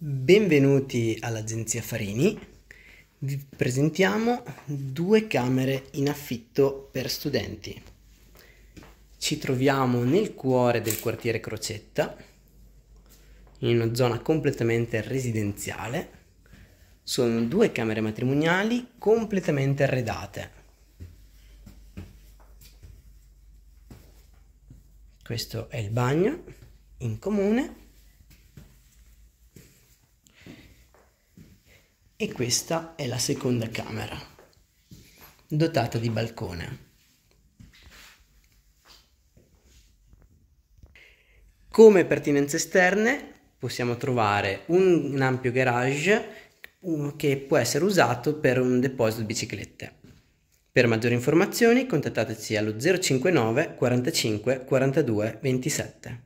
Benvenuti all'agenzia Farini, vi presentiamo due camere in affitto per studenti. Ci troviamo nel cuore del quartiere Crocetta, in una zona completamente residenziale. Sono due camere matrimoniali completamente arredate. Questo è il bagno in comune e questa è la seconda camera, dotata di balcone. Come pertinenze esterne possiamo trovare un, un ampio garage che può essere usato per un deposito di biciclette. Per maggiori informazioni contattateci allo 059 45 42 27.